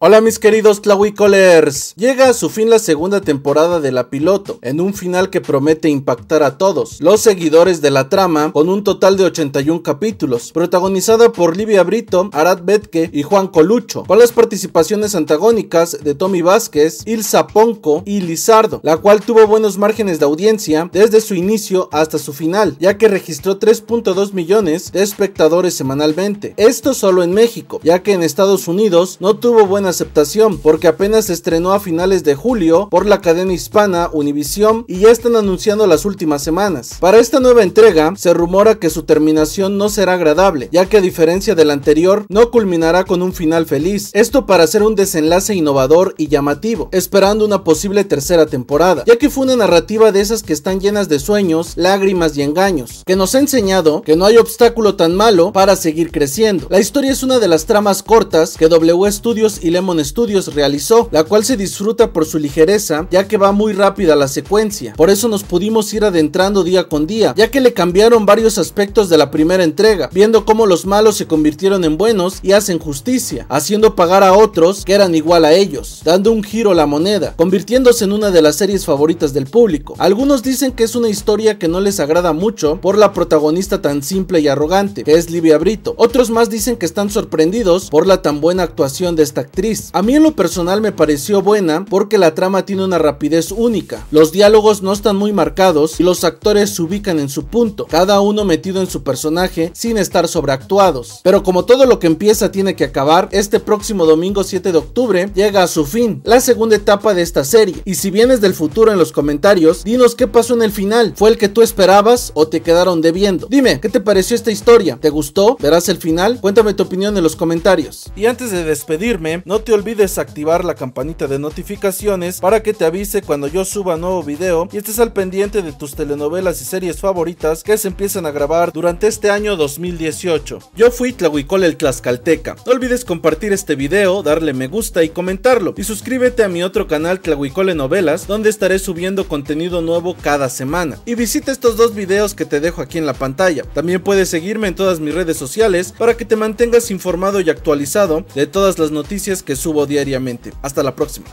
Hola mis queridos Tlawikolers llega a su fin la segunda temporada de La Piloto, en un final que promete impactar a todos, los seguidores de la trama, con un total de 81 capítulos, protagonizada por Livia Brito, Arad Betke y Juan Colucho, con las participaciones antagónicas de Tommy Vázquez, Ilsa Ponco y Lizardo, la cual tuvo buenos márgenes de audiencia desde su inicio hasta su final, ya que registró 3.2 millones de espectadores semanalmente, esto solo en México, ya que en Estados Unidos no tuvo buena aceptación, porque apenas se estrenó a finales de julio por la cadena hispana Univision y ya están anunciando las últimas semanas. Para esta nueva entrega, se rumora que su terminación no será agradable, ya que a diferencia de la anterior, no culminará con un final feliz, esto para hacer un desenlace innovador y llamativo, esperando una posible tercera temporada, ya que fue una narrativa de esas que están llenas de sueños, lágrimas y engaños, que nos ha enseñado que no hay obstáculo tan malo para seguir creciendo. La historia es una de las tramas cortas que W Studios y Lemon Studios realizó, la cual se disfruta por su ligereza, ya que va muy rápida la secuencia. Por eso nos pudimos ir adentrando día con día, ya que le cambiaron varios aspectos de la primera entrega, viendo cómo los malos se convirtieron en buenos y hacen justicia, haciendo pagar a otros que eran igual a ellos, dando un giro a la moneda, convirtiéndose en una de las series favoritas del público. Algunos dicen que es una historia que no les agrada mucho por la protagonista tan simple y arrogante, que es Livia Brito. Otros más dicen que están sorprendidos por la tan buena actuación de esta actriz a mí en lo personal me pareció buena porque la trama tiene una rapidez única, los diálogos no están muy marcados y los actores se ubican en su punto, cada uno metido en su personaje sin estar sobreactuados. Pero como todo lo que empieza tiene que acabar, este próximo domingo 7 de octubre llega a su fin, la segunda etapa de esta serie. Y si vienes del futuro en los comentarios, dinos qué pasó en el final, ¿fue el que tú esperabas o te quedaron debiendo? Dime, ¿qué te pareció esta historia? ¿Te gustó? ¿Verás el final? Cuéntame tu opinión en los comentarios. Y antes de despedirme, no no te olvides activar la campanita de notificaciones para que te avise cuando yo suba nuevo video y estés al pendiente de tus telenovelas y series favoritas que se empiezan a grabar durante este año 2018. Yo fui Tlahuicol el Tlaxcalteca. No olvides compartir este video, darle me gusta y comentarlo. Y suscríbete a mi otro canal Tlahuicole Novelas, donde estaré subiendo contenido nuevo cada semana. Y visita estos dos videos que te dejo aquí en la pantalla. También puedes seguirme en todas mis redes sociales para que te mantengas informado y actualizado de todas las noticias que que subo diariamente. Hasta la próxima.